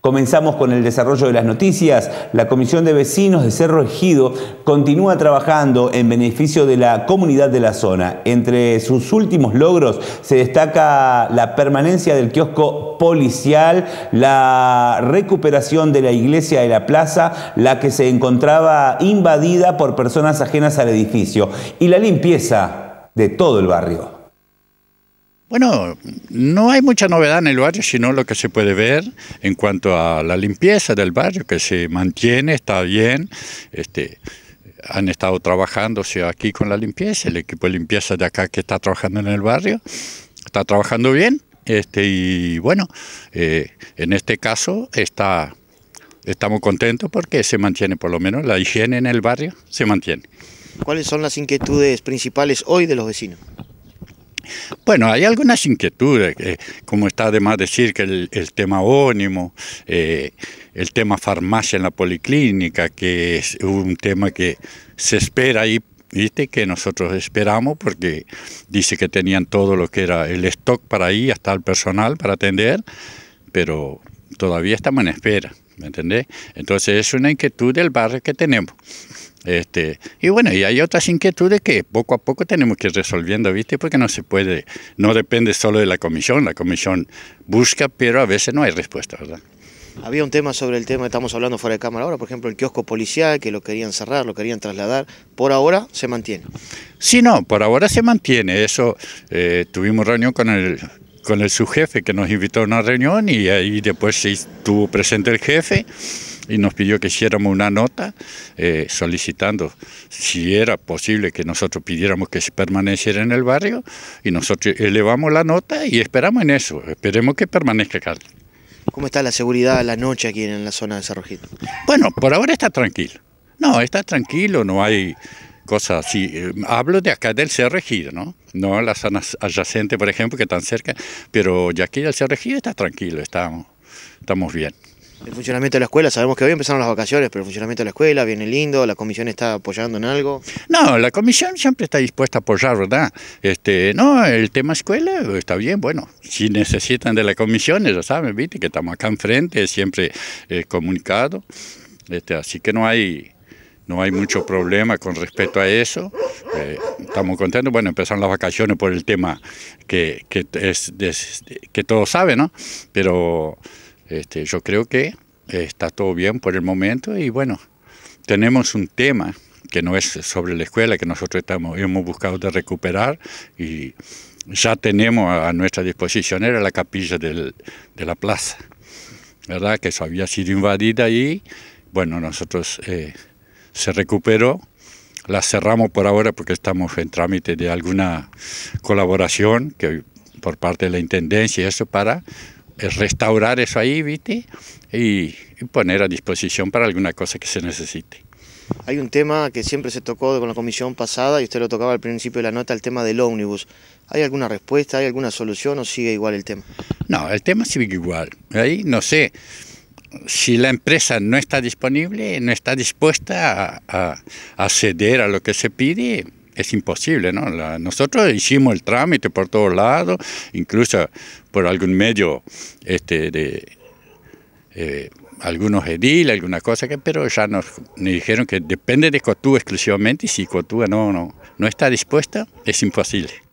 Comenzamos con el desarrollo de las noticias. La Comisión de Vecinos de Cerro Ejido continúa trabajando en beneficio de la comunidad de la zona. Entre sus últimos logros se destaca la permanencia del kiosco policial, la recuperación de la iglesia de la plaza, la que se encontraba invadida por personas ajenas al edificio, y la limpieza de todo el barrio. Bueno, no hay mucha novedad en el barrio, sino lo que se puede ver en cuanto a la limpieza del barrio, que se mantiene, está bien. Este, han estado trabajándose aquí con la limpieza, el equipo de limpieza de acá que está trabajando en el barrio, está trabajando bien. Este, y bueno, eh, en este caso está, estamos contentos porque se mantiene por lo menos la higiene en el barrio, se mantiene. ¿Cuáles son las inquietudes principales hoy de los vecinos? Bueno, hay algunas inquietudes, eh, como está además decir que el, tema ónimo, eh, el tema farmacia en la policlínica, que es un tema que se espera ahí ¿viste? que nosotros esperamos porque dice que tenían todo lo que era el stock para ahí, hasta el personal para atender, pero todavía estamos en espera. ¿me Entonces es una inquietud del barrio que tenemos. Este, y bueno, y hay otras inquietudes que poco a poco tenemos que ir resolviendo, ¿viste? Porque no se puede, no depende solo de la comisión, la comisión busca, pero a veces no hay respuesta, ¿verdad? Había un tema sobre el tema que estamos hablando fuera de cámara ahora, por ejemplo, el kiosco policial, que lo querían cerrar, lo querían trasladar. ¿Por ahora se mantiene? Sí, no, por ahora se mantiene. Eso, eh, tuvimos reunión con el con el subjefe que nos invitó a una reunión y ahí después estuvo presente el jefe y nos pidió que hiciéramos una nota eh, solicitando si era posible que nosotros pidiéramos que se permaneciera en el barrio y nosotros elevamos la nota y esperamos en eso, esperemos que permanezca Carlos. ¿Cómo está la seguridad a la noche aquí en la zona de Cerrojito? Bueno, por ahora está tranquilo. No, está tranquilo, no hay cosas así. Eh, hablo de acá del Cerro ¿no? No las zonas adyacentes, por ejemplo, que están cerca, pero ya aquí del Cerro está tranquilo, estamos, estamos bien. El funcionamiento de la escuela, sabemos que hoy empezaron las vacaciones, pero el funcionamiento de la escuela viene lindo, la comisión está apoyando en algo. No, la comisión siempre está dispuesta a apoyar, ¿verdad? Este, no, el tema escuela está bien, bueno, si necesitan de la comisión, ya saben, viste, que estamos acá enfrente, siempre eh, comunicado, este, así que no hay no hay mucho problema con respecto a eso. Eh, estamos contentos. Bueno, empezaron las vacaciones por el tema que, es, que todos saben, ¿no? Pero este, yo creo que está todo bien por el momento y bueno, tenemos un tema que no es sobre la escuela, que nosotros estamos, hemos buscado de recuperar y ya tenemos a nuestra disposición, era la capilla del, de la plaza, ¿verdad? Que eso había sido invadida y bueno, nosotros... Eh, se recuperó. La cerramos por ahora porque estamos en trámite de alguna colaboración que por parte de la Intendencia y eso para eh, restaurar eso ahí, ¿viste? Y, y poner a disposición para alguna cosa que se necesite. Hay un tema que siempre se tocó con la comisión pasada y usted lo tocaba al principio de la nota, el tema del ómnibus. ¿Hay alguna respuesta, hay alguna solución o sigue igual el tema? No, el tema sigue igual. Ahí no sé si la empresa no está disponible, no está dispuesta a, acceder a a lo que se pide, es imposible, ¿no? nosotros hicimos el trámite por todos lados, incluso por algún medio este, de eh, algunos ediles, alguna cosa, que, pero ya nos, dijeron que depende de Cotú exclusivamente y si Cotú no, no, no está dispuesta, es imposible.